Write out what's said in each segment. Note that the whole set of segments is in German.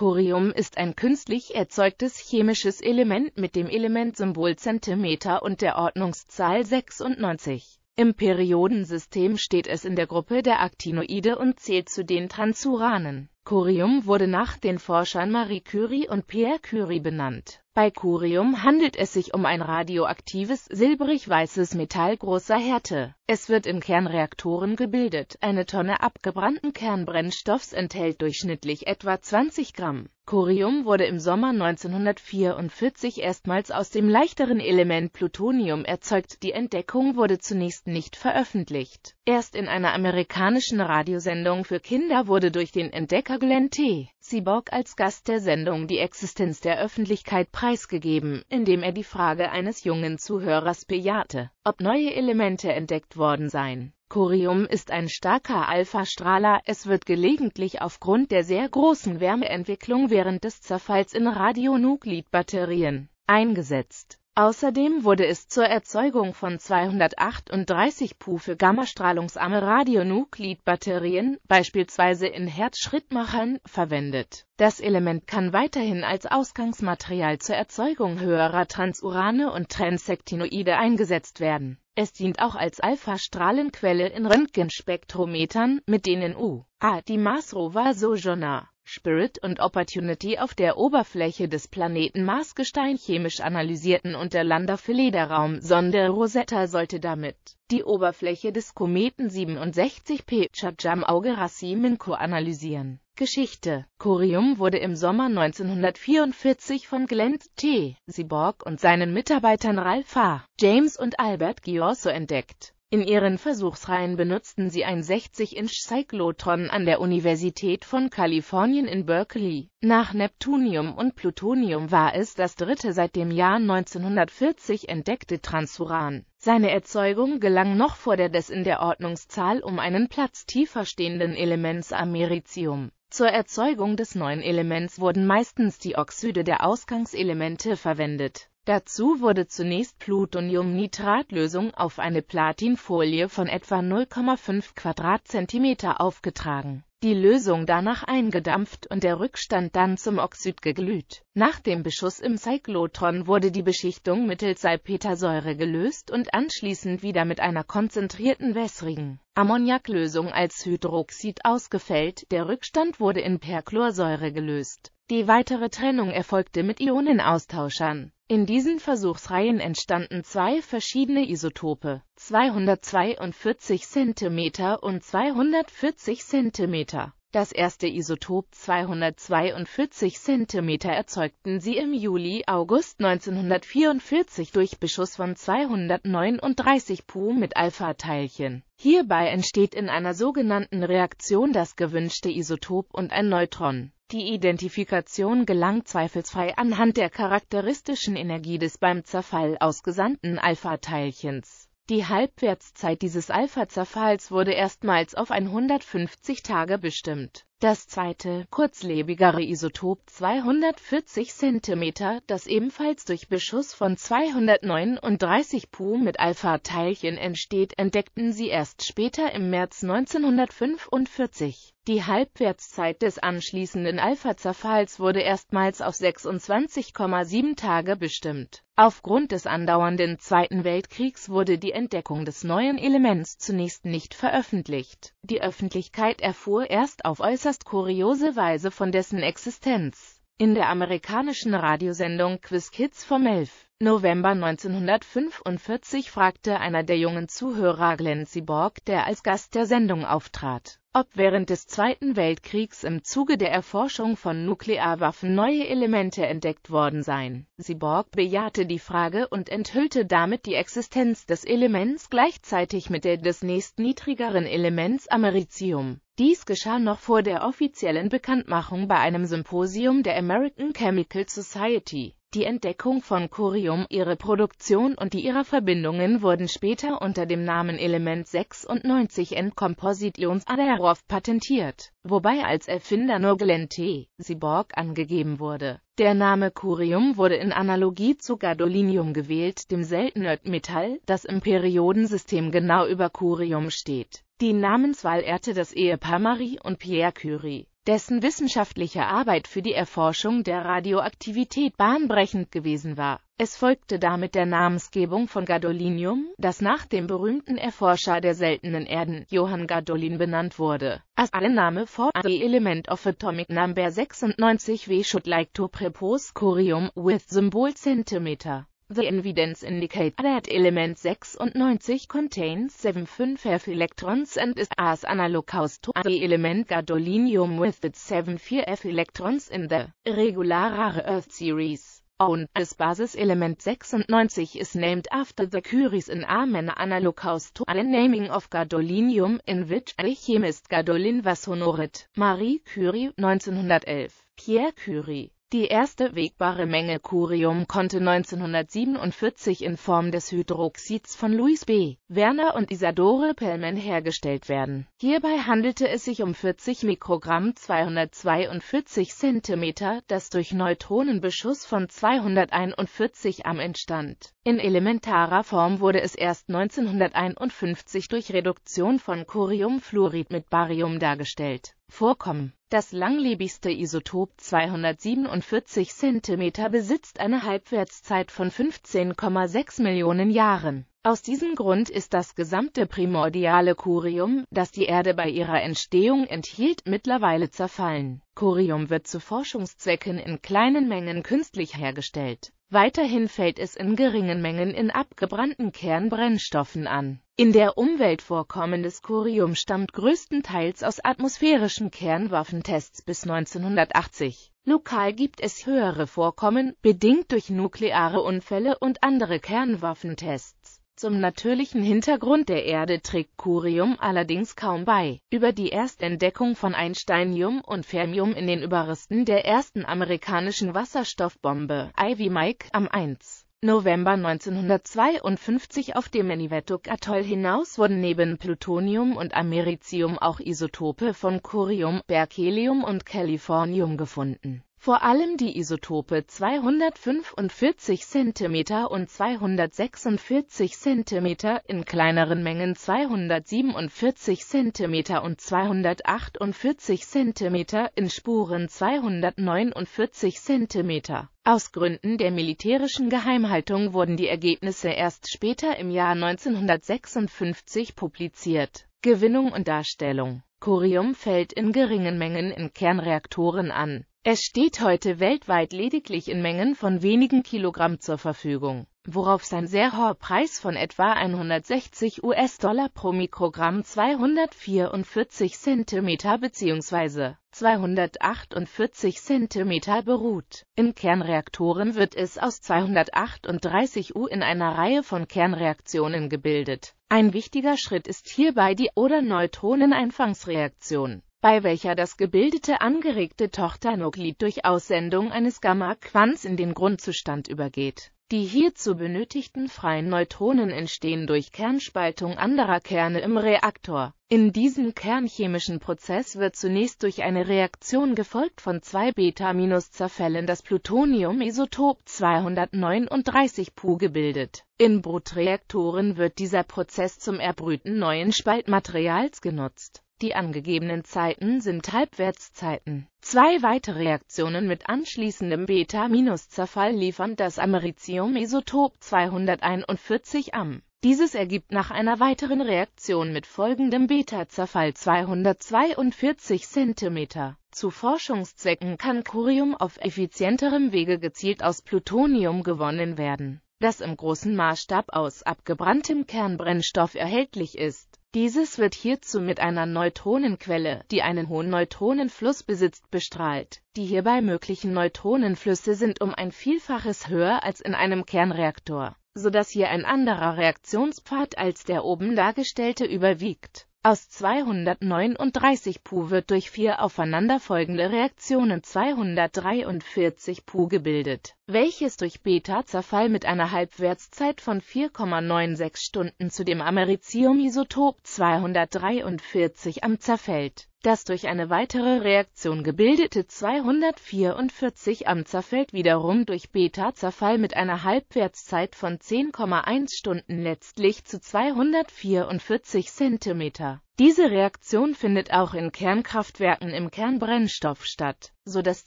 Corium ist ein künstlich erzeugtes chemisches Element mit dem Elementsymbol Zentimeter und der Ordnungszahl 96. Im Periodensystem steht es in der Gruppe der Actinoide und zählt zu den Transuranen. Corium wurde nach den Forschern Marie Curie und Pierre Curie benannt bei Curium handelt es sich um ein radioaktives, silbrig-weißes Metall großer Härte. Es wird in Kernreaktoren gebildet. Eine Tonne abgebrannten Kernbrennstoffs enthält durchschnittlich etwa 20 Gramm Corium wurde im Sommer 1944 erstmals aus dem leichteren Element Plutonium erzeugt, die Entdeckung wurde zunächst nicht veröffentlicht. Erst in einer amerikanischen Radiosendung für Kinder wurde durch den Entdecker Glenn T. Seaborg als Gast der Sendung die Existenz der Öffentlichkeit preisgegeben, indem er die Frage eines jungen Zuhörers bejahte ob neue Elemente entdeckt worden seien. Corium ist ein starker Alpha-Strahler, es wird gelegentlich aufgrund der sehr großen Wärmeentwicklung während des Zerfalls in Radionuklidbatterien eingesetzt. Außerdem wurde es zur Erzeugung von 238 Pu für gammastrahlungsarme Radionuklidbatterien, beispielsweise in Herzschrittmachern, verwendet. Das Element kann weiterhin als Ausgangsmaterial zur Erzeugung höherer Transurane und Transsektinoide eingesetzt werden. Es dient auch als Alpha-Strahlenquelle in Röntgenspektrometern, mit denen U. A. Die masrova Sojourner Spirit und Opportunity auf der Oberfläche des Planeten Marsgestein chemisch analysierten und der Lander für Lederraum Sonde Rosetta sollte damit die Oberfläche des Kometen 67P Chajam-Auge Minko analysieren. Geschichte Corium wurde im Sommer 1944 von Glenn T. Seaborg und seinen Mitarbeitern Ralph H. James und Albert Giorso entdeckt. In ihren Versuchsreihen benutzten sie ein 60-Inch-Cyclotron an der Universität von Kalifornien in Berkeley. Nach Neptunium und Plutonium war es das dritte seit dem Jahr 1940 entdeckte Transuran. Seine Erzeugung gelang noch vor der des in der Ordnungszahl um einen Platz tiefer stehenden Elements Americium. Zur Erzeugung des neuen Elements wurden meistens die Oxide der Ausgangselemente verwendet Dazu wurde zunächst Plutoniumnitratlösung auf eine Platinfolie von etwa 0,5 Quadratzentimeter aufgetragen, die Lösung danach eingedampft und der Rückstand dann zum Oxid geglüht. Nach dem Beschuss im Cyclotron wurde die Beschichtung mittels Salpetersäure gelöst und anschließend wieder mit einer konzentrierten wässrigen Ammoniaklösung als Hydroxid ausgefällt, der Rückstand wurde in Perchlorsäure gelöst. Die weitere Trennung erfolgte mit Ionenaustauschern. In diesen Versuchsreihen entstanden zwei verschiedene Isotope, 242 cm und 240 cm. Das erste Isotop 242 cm erzeugten sie im Juli-August 1944 durch Beschuss von 239 Pu mit Alpha-Teilchen. Hierbei entsteht in einer sogenannten Reaktion das gewünschte Isotop und ein Neutron. Die Identifikation gelang zweifelsfrei anhand der charakteristischen Energie des beim Zerfall ausgesandten Alpha-Teilchens. Die Halbwertszeit dieses Alpha-Zerfalls wurde erstmals auf 150 Tage bestimmt. Das zweite, kurzlebigere Isotop 240 cm, das ebenfalls durch Beschuss von 239 Pu mit Alpha-Teilchen entsteht, entdeckten sie erst später im März 1945. Die Halbwertszeit des anschließenden Alpha-Zerfalls wurde erstmals auf 26,7 Tage bestimmt. Aufgrund des andauernden Zweiten Weltkriegs wurde die Entdeckung des neuen Elements zunächst nicht veröffentlicht. Die Öffentlichkeit erfuhr erst auf äußerst kuriose Weise von dessen Existenz in der amerikanischen Radiosendung Quiz Kids vom 11. November 1945 fragte einer der jungen Zuhörer Glenn Seaborg, der als Gast der Sendung auftrat, ob während des Zweiten Weltkriegs im Zuge der Erforschung von Nuklearwaffen neue Elemente entdeckt worden seien. Seaborg bejahte die Frage und enthüllte damit die Existenz des Elements gleichzeitig mit der des nächst niedrigeren Elements Americium. Dies geschah noch vor der offiziellen Bekanntmachung bei einem Symposium der American Chemical Society. Die Entdeckung von Curium, ihre Produktion und die ihrer Verbindungen wurden später unter dem Namen Element 96 and Compositions Adairov patentiert, wobei als Erfinder nur Glenn T. Seaborg angegeben wurde. Der Name Curium wurde in Analogie zu Gadolinium gewählt, dem seltenen Metall, das im Periodensystem genau über Curium steht. Die Namenswahl ehrte das Ehepaar Marie und Pierre Curie, dessen wissenschaftliche Arbeit für die Erforschung der Radioaktivität bahnbrechend gewesen war. Es folgte damit der Namensgebung von Gadolinium, das nach dem berühmten Erforscher der seltenen Erden, Johann Gadolin, benannt wurde. Als Name for the element of atomic number 96 W should like to propose curium with symbol centimeter. The evidence indicates that element 96 contains 75 half electrons and is as analogous to the element gadolinium with its 74 f electrons in the regular rare earth series. Own as basis element 96 is named after the Curies in Amen analogous to the naming of gadolinium in which a chemist Gadolin was honored. Marie Curie 1911 Pierre Curie die erste wegbare Menge Curium konnte 1947 in Form des Hydroxids von Louis B. Werner und Isadore Pellman hergestellt werden. Hierbei handelte es sich um 40 Mikrogramm 242 cm, das durch Neutronenbeschuss von 241 am entstand. In elementarer Form wurde es erst 1951 durch Reduktion von Curiumfluorid mit Barium dargestellt vorkommen. Das langlebigste Isotop 247 cm besitzt eine Halbwertszeit von 15,6 Millionen Jahren. Aus diesem Grund ist das gesamte primordiale Curium, das die Erde bei ihrer Entstehung enthielt, mittlerweile zerfallen. Curium wird zu Forschungszwecken in kleinen Mengen künstlich hergestellt. Weiterhin fällt es in geringen Mengen in abgebrannten Kernbrennstoffen an. In der Umwelt vorkommendes Curium stammt größtenteils aus atmosphärischen Kernwaffentests bis 1980. Lokal gibt es höhere Vorkommen, bedingt durch nukleare Unfälle und andere Kernwaffentests. Zum natürlichen Hintergrund der Erde trägt Curium allerdings kaum bei. Über die Erstentdeckung von Einsteinium und Fermium in den Überresten der ersten amerikanischen Wasserstoffbombe Ivy Mike am 1. November 1952 auf dem Eniwetok-Atoll hinaus wurden neben Plutonium und Americium auch Isotope von Corium, Berkelium und Californium gefunden vor allem die Isotope 245 cm und 246 cm in kleineren Mengen 247 cm und 248 cm in Spuren 249 cm. Aus Gründen der militärischen Geheimhaltung wurden die Ergebnisse erst später im Jahr 1956 publiziert. Gewinnung und Darstellung Corium fällt in geringen Mengen in Kernreaktoren an es steht heute weltweit lediglich in Mengen von wenigen Kilogramm zur Verfügung, worauf sein sehr hoher Preis von etwa 160 US-Dollar pro Mikrogramm 244 cm bzw. 248 cm beruht. In Kernreaktoren wird es aus 238 U in einer Reihe von Kernreaktionen gebildet. Ein wichtiger Schritt ist hierbei die oder Neutroneneinfangsreaktion bei welcher das gebildete angeregte Tochternuklid durch Aussendung eines Gamma-Quants in den Grundzustand übergeht. Die hierzu benötigten freien Neutronen entstehen durch Kernspaltung anderer Kerne im Reaktor. In diesem kernchemischen Prozess wird zunächst durch eine Reaktion gefolgt von zwei Beta-Zerfällen das Plutonium-Isotop 239 Pu gebildet. In Brutreaktoren wird dieser Prozess zum Erbrüten neuen Spaltmaterials genutzt. Die angegebenen Zeiten sind Halbwertszeiten. Zwei weitere Reaktionen mit anschließendem Beta-Zerfall liefern das Americium-Isotop 241 am. Dieses ergibt nach einer weiteren Reaktion mit folgendem Beta-Zerfall 242 cm. Zu Forschungszwecken kann Curium auf effizienterem Wege gezielt aus Plutonium gewonnen werden, das im großen Maßstab aus abgebranntem Kernbrennstoff erhältlich ist. Dieses wird hierzu mit einer Neutronenquelle, die einen hohen Neutronenfluss besitzt, bestrahlt. Die hierbei möglichen Neutronenflüsse sind um ein Vielfaches höher als in einem Kernreaktor, so dass hier ein anderer Reaktionspfad als der oben dargestellte überwiegt aus 239 Pu wird durch vier aufeinanderfolgende Reaktionen 243 Pu gebildet, welches durch Beta-Zerfall mit einer Halbwertszeit von 4,96 Stunden zu dem Americium-Isotop 243 Am zerfällt das durch eine weitere Reaktion gebildete 244 Am zerfällt wiederum durch Beta-Zerfall mit einer Halbwertszeit von 10,1 Stunden letztlich zu 244 cm. Diese Reaktion findet auch in Kernkraftwerken im Kernbrennstoff statt, so dass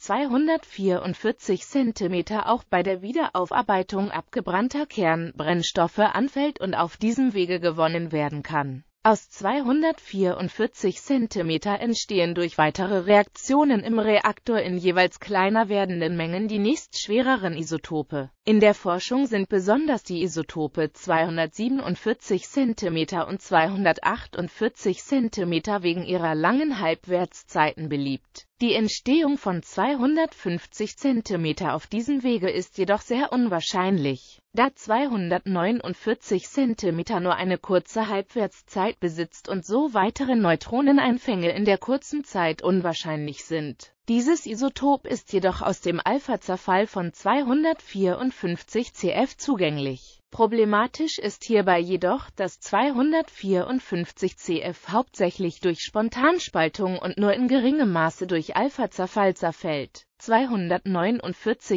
244 cm auch bei der Wiederaufarbeitung abgebrannter Kernbrennstoffe anfällt und auf diesem Wege gewonnen werden kann aus 244 cm entstehen durch weitere Reaktionen im Reaktor in jeweils kleiner werdenden Mengen die nächst schwereren Isotope. In der Forschung sind besonders die Isotope 247 cm und 248 cm wegen ihrer langen Halbwertszeiten beliebt die Entstehung von 250 cm auf diesem Wege ist jedoch sehr unwahrscheinlich, da 249 cm nur eine kurze Halbwertszeit besitzt und so weitere Neutroneneinfänge in der kurzen Zeit unwahrscheinlich sind. Dieses Isotop ist jedoch aus dem Alpha-Zerfall von 254 CF zugänglich Problematisch ist hierbei jedoch, dass 254 CF hauptsächlich durch Spontanspaltung und nur in geringem Maße durch alpha zerfall zerfällt 249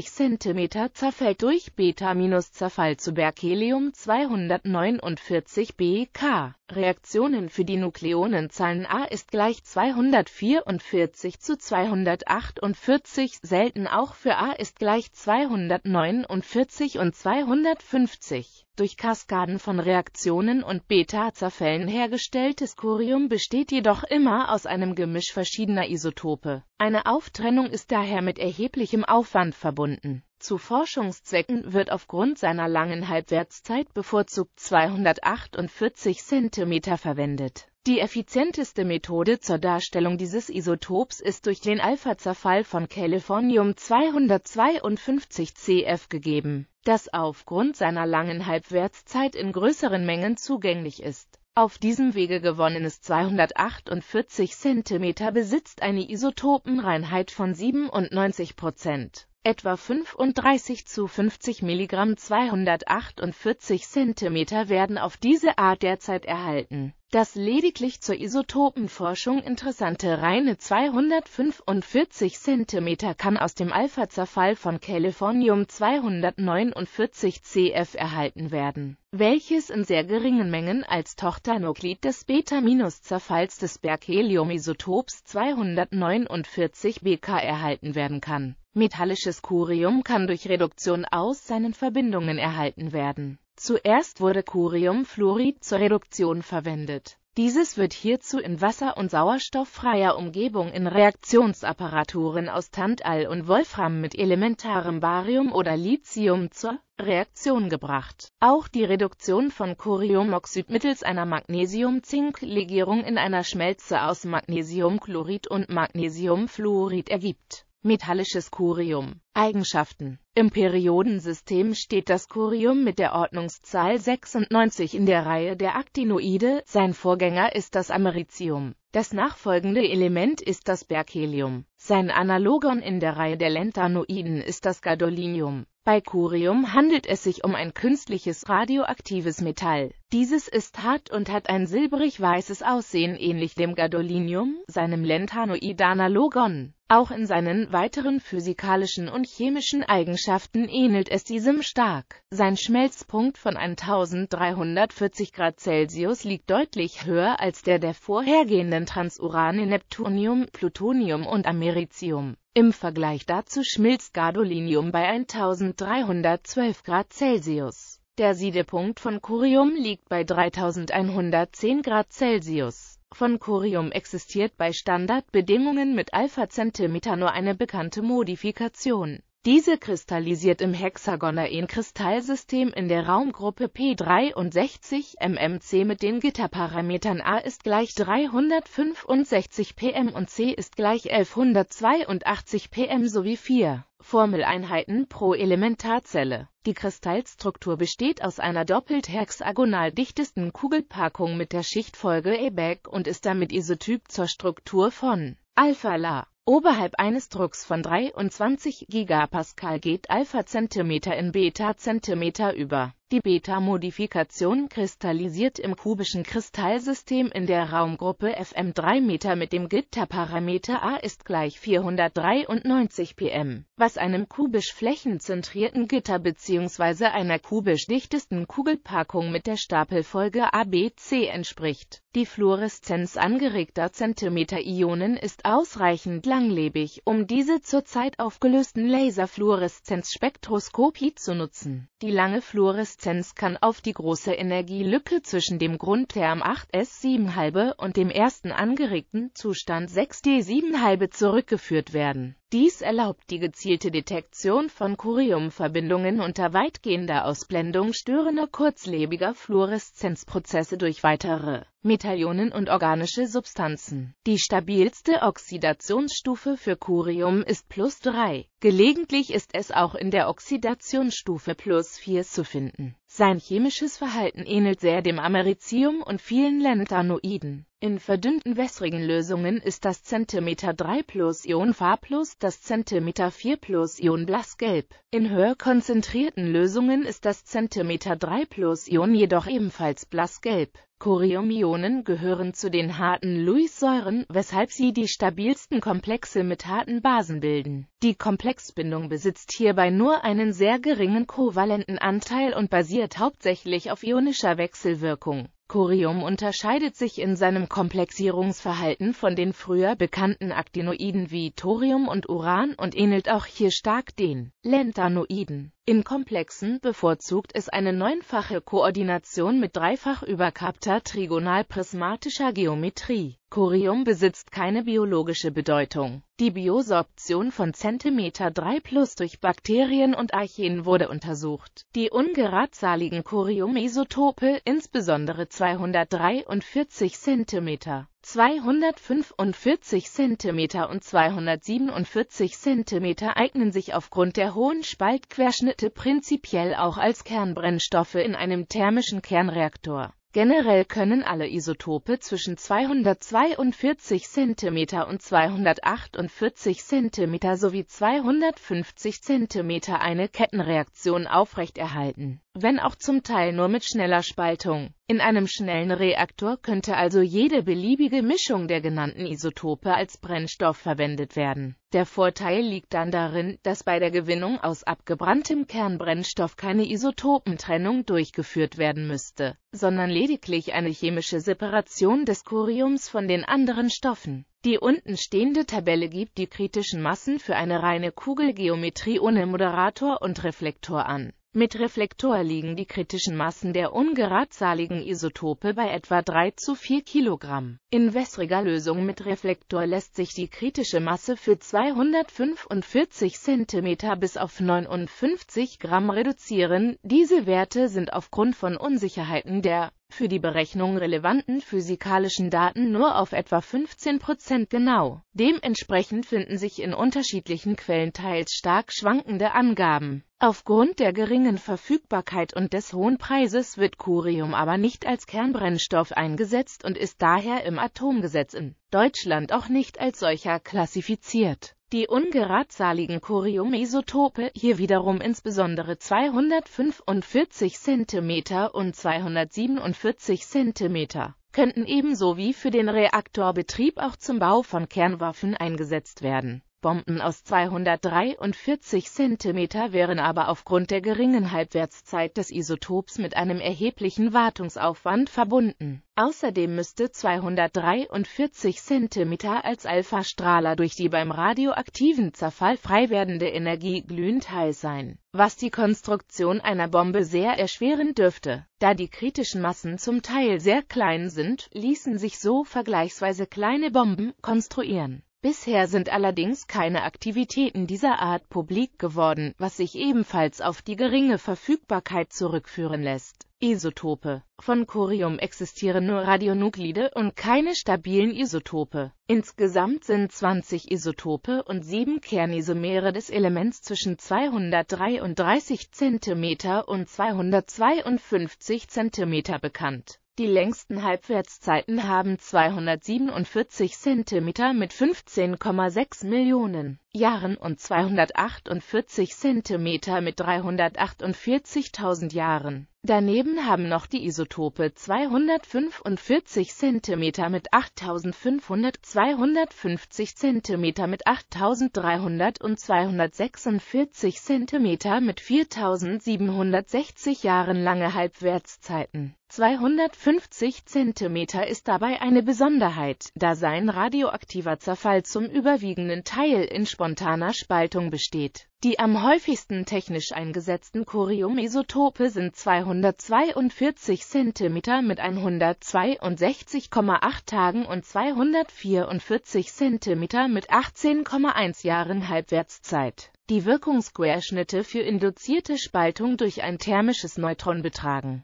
cm zerfällt durch Beta-Zerfall zu Berkelium 249 Bk. Reaktionen für die Nukleonenzahlen A ist gleich 244 zu 248, selten auch für A ist gleich 249 und 250. Durch Kaskaden von Reaktionen und Beta-Zerfällen hergestelltes Curium besteht jedoch immer aus einem Gemisch verschiedener Isotope. Eine Auftrennung ist daher mit erheblichem Aufwand verbunden. Zu Forschungszwecken wird aufgrund seiner langen Halbwertszeit bevorzugt 248 cm verwendet. Die effizienteste Methode zur Darstellung dieses Isotops ist durch den Alpha-Zerfall von Californium 252 CF gegeben, das aufgrund seiner langen Halbwertszeit in größeren Mengen zugänglich ist. Auf diesem Wege gewonnenes 248 cm besitzt eine Isotopenreinheit von 97%, Prozent. etwa 35 zu 50 Milligramm 248 cm werden auf diese Art derzeit erhalten. Das lediglich zur Isotopenforschung interessante reine 245 cm kann aus dem Alpha-Zerfall von Californium 249 CF erhalten werden, welches in sehr geringen Mengen als Tochternuklid des Beta-Zerfalls des Berghelium-Isotops 249 BK erhalten werden kann. Metallisches Curium kann durch Reduktion aus seinen Verbindungen erhalten werden Zuerst wurde Curiumfluorid zur Reduktion verwendet. Dieses wird hierzu in wasser- und sauerstofffreier Umgebung in Reaktionsapparaturen aus Tantal und Wolfram mit elementarem Barium oder Lithium zur Reaktion gebracht. Auch die Reduktion von Curiumoxid mittels einer Magnesium-Zink-Legierung in einer Schmelze aus Magnesiumchlorid und Magnesiumfluorid ergibt Metallisches Curium. Eigenschaften Im Periodensystem steht das Curium mit der Ordnungszahl 96 in der Reihe der Actinoide, sein Vorgänger ist das Americium. Das nachfolgende Element ist das Berkelium. Sein Analogon in der Reihe der Lentanoiden ist das Gadolinium. Bei Curium handelt es sich um ein künstliches radioaktives Metall. Dieses ist hart und hat ein silbrig-weißes Aussehen ähnlich dem Gadolinium, seinem Lentanoidanalogon. Auch in seinen weiteren physikalischen und chemischen Eigenschaften ähnelt es diesem stark. Sein Schmelzpunkt von 1340 Grad Celsius liegt deutlich höher als der der vorhergehenden Transurane Neptunium, Plutonium und Americium. Im Vergleich dazu schmilzt Gadolinium bei 1312 Grad Celsius. Der Siedepunkt von Curium liegt bei 3110 Grad Celsius. Von Curium existiert bei Standardbedingungen mit Alpha-Zentimeter nur eine bekannte Modifikation. Diese kristallisiert im Hexagonaen-Kristallsystem in der Raumgruppe P63 MMC mit den Gitterparametern A ist gleich 365 pm und C ist gleich 1182 pm sowie 4 Formeleinheiten pro Elementarzelle. Die Kristallstruktur besteht aus einer doppelt hexagonal dichtesten Kugelpackung mit der Schichtfolge Ebeck und ist damit isotyp zur Struktur von Alpha La. Oberhalb eines Drucks von 23 Gigapascal geht alpha zentimeter in beta zentimeter über die Beta-Modifikation kristallisiert im kubischen Kristallsystem in der Raumgruppe FM3 Meter mit dem Gitterparameter A ist gleich 493 pm, was einem kubisch flächenzentrierten Gitter bzw. einer kubisch dichtesten Kugelpackung mit der Stapelfolge ABC entspricht. Die Fluoreszenz angeregter Zentimeter-Ionen ist ausreichend langlebig, um diese zurzeit aufgelösten Laserfluoreszenzspektroskopie zu nutzen. Die lange Fluoreszenz Resistenz kann auf die große Energielücke zwischen dem Grundterm 8S7 halbe und dem ersten angeregten Zustand 6D7 halbe zurückgeführt werden dies erlaubt die gezielte Detektion von Curium-Verbindungen unter weitgehender Ausblendung störender kurzlebiger Fluoreszenzprozesse durch weitere Metallionen und organische Substanzen. Die stabilste Oxidationsstufe für Curium ist plus 3. Gelegentlich ist es auch in der Oxidationsstufe plus 4 zu finden sein chemisches Verhalten ähnelt sehr dem Americium und vielen Lanthanoiden. In verdünnten wässrigen Lösungen ist das Zentimeter 3 plus ion farblos, das Zentimeter 4 plus ion blassgelb. In höher konzentrierten Lösungen ist das Zentimeter 3 plus ion jedoch ebenfalls blassgelb. Coriumionen gehören zu den harten Lewis-Säuren, weshalb sie die stabilsten Komplexe mit harten Basen bilden. Die Komplexbindung besitzt hierbei nur einen sehr geringen kovalenten Anteil und basiert hauptsächlich auf ionischer Wechselwirkung Curium unterscheidet sich in seinem Komplexierungsverhalten von den früher bekannten Actinoiden wie Thorium und Uran und ähnelt auch hier stark den Lentanoiden. In Komplexen bevorzugt es eine neunfache Koordination mit dreifach überkappter trigonal-prismatischer Geometrie. Curium besitzt keine biologische Bedeutung. Die Biosorption von Zentimeter 3 Plus durch Bakterien und Archeen wurde untersucht. Die ungeradzahligen Corium-Isotope, insbesondere 243 cm, 245 cm und 247 cm eignen sich aufgrund der hohen Spaltquerschnitte prinzipiell auch als Kernbrennstoffe in einem thermischen Kernreaktor. Generell können alle Isotope zwischen 242 cm und 248 cm sowie 250 cm eine Kettenreaktion aufrechterhalten, wenn auch zum Teil nur mit schneller Spaltung. In einem schnellen Reaktor könnte also jede beliebige Mischung der genannten Isotope als Brennstoff verwendet werden der Vorteil liegt dann darin, dass bei der Gewinnung aus abgebranntem Kernbrennstoff keine Isotopentrennung durchgeführt werden müsste, sondern lediglich eine chemische Separation des Curiums von den anderen Stoffen. Die unten stehende Tabelle gibt die kritischen Massen für eine reine Kugelgeometrie ohne Moderator und Reflektor an mit Reflektor liegen die kritischen Massen der ungeradzahligen Isotope bei etwa 3 zu 4 Kilogramm. In wässriger Lösung mit Reflektor lässt sich die kritische Masse für 245 cm bis auf 59 Gramm reduzieren. Diese Werte sind aufgrund von Unsicherheiten der für die Berechnung relevanten physikalischen Daten nur auf etwa 15 Prozent genau. Dementsprechend finden sich in unterschiedlichen Quellen teils stark schwankende Angaben. Aufgrund der geringen Verfügbarkeit und des hohen Preises wird Curium aber nicht als Kernbrennstoff eingesetzt und ist daher im Atomgesetz in Deutschland auch nicht als solcher klassifiziert. Die ungeradzahligen Corium-Isotope, hier wiederum insbesondere 245 cm und 247 cm, könnten ebenso wie für den Reaktorbetrieb auch zum Bau von Kernwaffen eingesetzt werden Bomben aus 243 cm wären aber aufgrund der geringen Halbwertszeit des Isotops mit einem erheblichen Wartungsaufwand verbunden. Außerdem müsste 243 cm als Alpha-Strahler durch die beim radioaktiven Zerfall frei werdende Energie glühend heiß sein, was die Konstruktion einer Bombe sehr erschweren dürfte. Da die kritischen Massen zum Teil sehr klein sind, ließen sich so vergleichsweise kleine Bomben konstruieren. Bisher sind allerdings keine Aktivitäten dieser Art publik geworden, was sich ebenfalls auf die geringe Verfügbarkeit zurückführen lässt. Isotope Von Corium existieren nur Radionuklide und keine stabilen Isotope. Insgesamt sind 20 Isotope und 7 Kernisomere des Elements zwischen 233 cm und 252 cm bekannt die längsten Halbwertszeiten haben 247 cm mit 15,6 Millionen Jahren und 248 cm mit 348.000 Jahren. Daneben haben noch die Isotope 245 cm mit 8500, 250 cm mit 8300 und 246 cm mit 4760 Jahren lange Halbwertszeiten. 250 cm ist dabei eine Besonderheit, da sein radioaktiver Zerfall zum überwiegenden Teil in spontanen spontaner Spaltung besteht. Die am häufigsten technisch eingesetzten Corium-Isotope sind 242 cm mit 162,8 Tagen und 244 cm mit 18,1 Jahren Halbwertszeit. Die Wirkungsquerschnitte für induzierte Spaltung durch ein thermisches Neutron betragen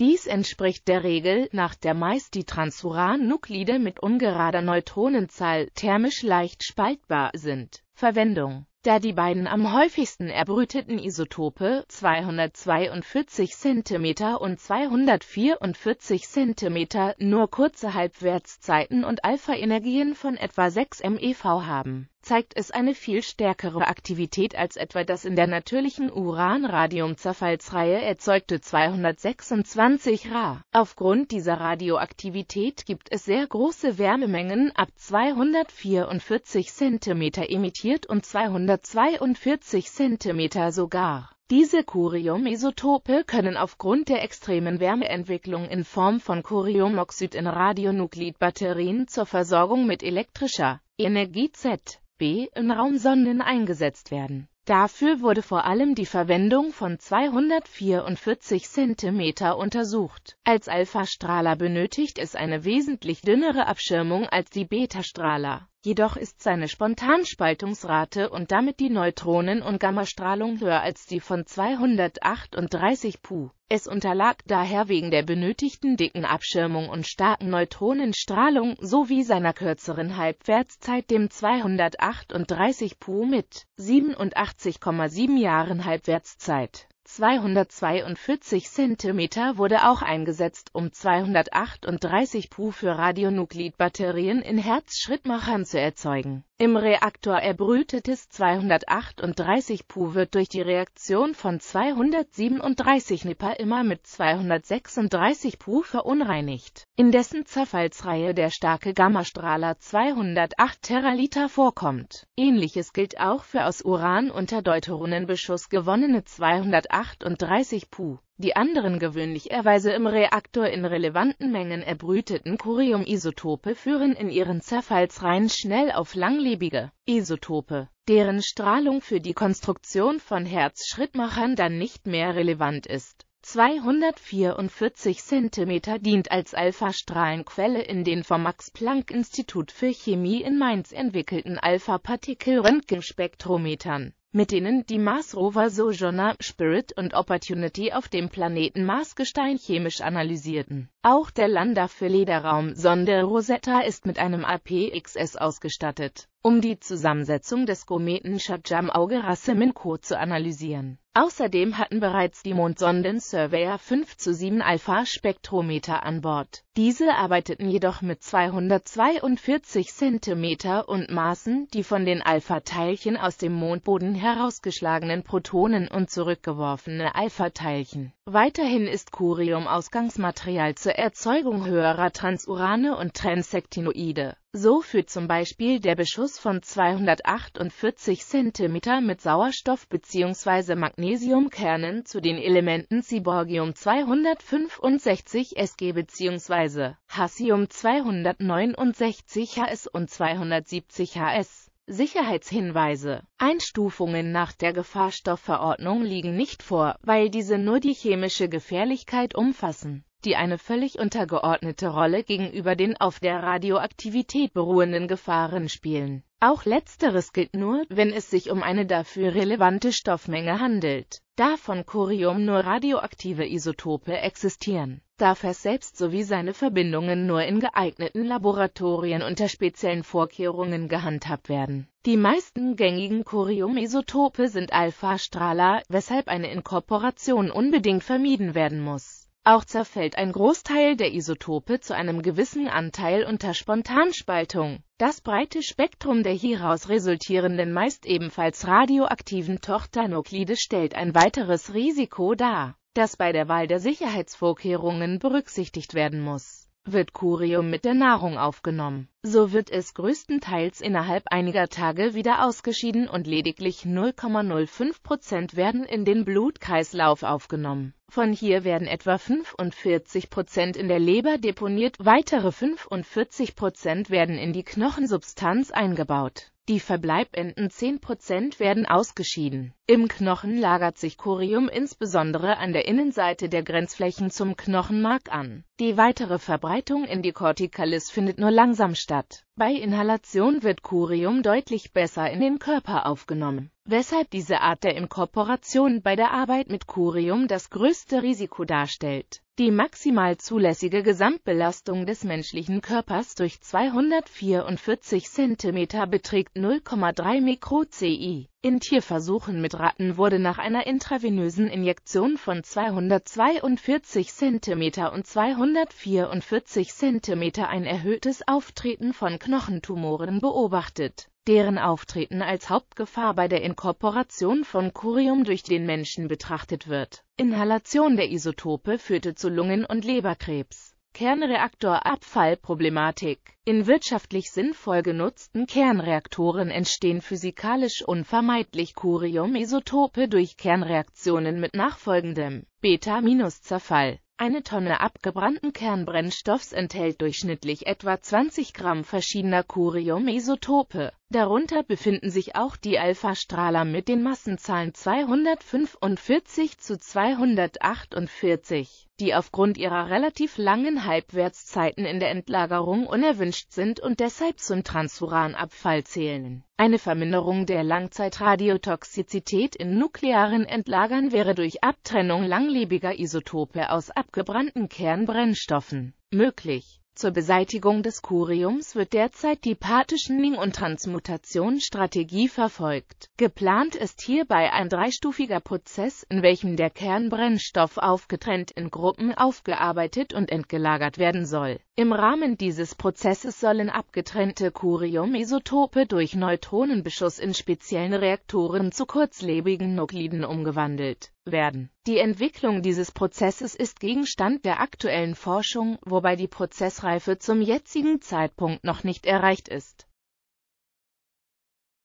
Dies entspricht der Regel, nach der meist die Transuran-Nuklide mit ungerader Neutronenzahl thermisch leicht spaltbar sind. Verwendung da die beiden am häufigsten erbrüteten Isotope 242 cm und 244 cm nur kurze Halbwertszeiten und Alpha-Energien von etwa 6 MeV haben zeigt es eine viel stärkere Aktivität als etwa das in der natürlichen Uran-Radium-Zerfallsreihe erzeugte 226 Ra. Aufgrund dieser Radioaktivität gibt es sehr große Wärmemengen ab 244 cm emittiert und 242 cm sogar. Diese Curium-Isotope können aufgrund der extremen Wärmeentwicklung in Form von Curiumoxid in Radionuklidbatterien zur Versorgung mit elektrischer Energie Z B in Raumsonden eingesetzt werden. Dafür wurde vor allem die Verwendung von 244 cm untersucht. Als Alpha-Strahler benötigt es eine wesentlich dünnere Abschirmung als die Beta-Strahler Jedoch ist seine Spontanspaltungsrate und damit die Neutronen- und Gammastrahlung höher als die von 238 Pu. Es unterlag daher wegen der benötigten dicken Abschirmung und starken Neutronenstrahlung sowie seiner kürzeren Halbwertszeit dem 238 Pu mit 87,7 Jahren Halbwertszeit 242 cm wurde auch eingesetzt, um 238 Pu für Radionuklidbatterien in Herzschrittmachern zu erzeugen im Reaktor erbrütetes 238 Pu wird durch die Reaktion von 237 Nipper immer mit 236 Pu verunreinigt, in dessen Zerfallsreihe der starke Gammastrahler 208 Teraliter vorkommt. Ähnliches gilt auch für aus Uran unter Deuteronenbeschuss gewonnene 238 Pu. Die anderen gewöhnlicherweise im Reaktor in relevanten Mengen erbrüteten Curium-Isotope führen in ihren Zerfallsreihen schnell auf langlebige Isotope, deren Strahlung für die Konstruktion von Herzschrittmachern dann nicht mehr relevant ist. 244 cm dient als Alpha-Strahlenquelle in den vom Max-Planck-Institut für Chemie in Mainz entwickelten Alpha-Partikel-Röntgenspektrometern mit denen die Mars-Rover Sojourner, Spirit und Opportunity auf dem Planeten Mars-Gestein chemisch analysierten. Auch der Lander für Lederraum Sonde Rosetta ist mit einem APXS ausgestattet um die Zusammensetzung des Kometen shahjam auge rassimin zu analysieren. Außerdem hatten bereits die Mondsonden Surveyor 5 zu 7 Alpha Spektrometer an Bord. Diese arbeiteten jedoch mit 242 cm und maßen die von den Alpha-Teilchen aus dem Mondboden herausgeschlagenen Protonen und zurückgeworfene Alpha-Teilchen. Weiterhin ist Curium Ausgangsmaterial zur Erzeugung höherer Transurane und Transektinoide. So führt zum Beispiel der Beschuss von 248 cm mit Sauerstoff- bzw. Magnesiumkernen zu den Elementen Ciborgium 265 Sg bzw. Hassium 269 Hs und 270 Hs. Sicherheitshinweise. Einstufungen nach der Gefahrstoffverordnung liegen nicht vor, weil diese nur die chemische Gefährlichkeit umfassen die eine völlig untergeordnete Rolle gegenüber den auf der Radioaktivität beruhenden Gefahren spielen. Auch letzteres gilt nur, wenn es sich um eine dafür relevante Stoffmenge handelt. Da von Corium nur radioaktive Isotope existieren, darf es selbst sowie seine Verbindungen nur in geeigneten Laboratorien unter speziellen Vorkehrungen gehandhabt werden. Die meisten gängigen Corium-Isotope sind Alpha-Strahler, weshalb eine Inkorporation unbedingt vermieden werden muss. Auch zerfällt ein Großteil der Isotope zu einem gewissen Anteil unter Spontanspaltung. Das breite Spektrum der hieraus resultierenden meist ebenfalls radioaktiven Tochternuklide stellt ein weiteres Risiko dar, das bei der Wahl der Sicherheitsvorkehrungen berücksichtigt werden muss wird Curium mit der Nahrung aufgenommen. So wird es größtenteils innerhalb einiger Tage wieder ausgeschieden und lediglich 0,05% werden in den Blutkreislauf aufgenommen. Von hier werden etwa 45% in der Leber deponiert, weitere 45% werden in die Knochensubstanz eingebaut. Die verbleibenden 10% werden ausgeschieden. Im Knochen lagert sich Corium insbesondere an der Innenseite der Grenzflächen zum Knochenmark an. Die weitere Verbreitung in die Corticalis findet nur langsam statt. Bei Inhalation wird Curium deutlich besser in den Körper aufgenommen weshalb diese Art der Inkorporation bei der Arbeit mit Curium das größte Risiko darstellt. Die maximal zulässige Gesamtbelastung des menschlichen Körpers durch 244 cm beträgt 0,3 MikroCi. In Tierversuchen mit Ratten wurde nach einer intravenösen Injektion von 242 cm und 244 cm ein erhöhtes Auftreten von Knochentumoren beobachtet. Deren Auftreten als Hauptgefahr bei der Inkorporation von Curium durch den Menschen betrachtet wird. Inhalation der Isotope führte zu Lungen- und Leberkrebs. Kernreaktorabfallproblematik In wirtschaftlich sinnvoll genutzten Kernreaktoren entstehen physikalisch unvermeidlich Curium-Isotope durch Kernreaktionen mit nachfolgendem Beta-Zerfall. Eine Tonne abgebrannten Kernbrennstoffs enthält durchschnittlich etwa 20 Gramm verschiedener Curium-Isotope. Darunter befinden sich auch die Alpha-Strahler mit den Massenzahlen 245 zu 248 die aufgrund ihrer relativ langen Halbwertszeiten in der Endlagerung unerwünscht sind und deshalb zum Transuranabfall zählen. Eine Verminderung der Langzeitradiotoxizität in nuklearen Endlagern wäre durch Abtrennung langlebiger Isotope aus abgebrannten Kernbrennstoffen möglich zur Beseitigung des Curiums wird derzeit die Partitioning- und Transmutationsstrategie verfolgt. Geplant ist hierbei ein dreistufiger Prozess, in welchem der Kernbrennstoff aufgetrennt in Gruppen aufgearbeitet und entgelagert werden soll. Im Rahmen dieses Prozesses sollen abgetrennte Curium-Isotope durch Neutronenbeschuss in speziellen Reaktoren zu kurzlebigen Nukliden umgewandelt werden. Die Entwicklung dieses Prozesses ist Gegenstand der aktuellen Forschung, wobei die Prozessreife zum jetzigen Zeitpunkt noch nicht erreicht ist.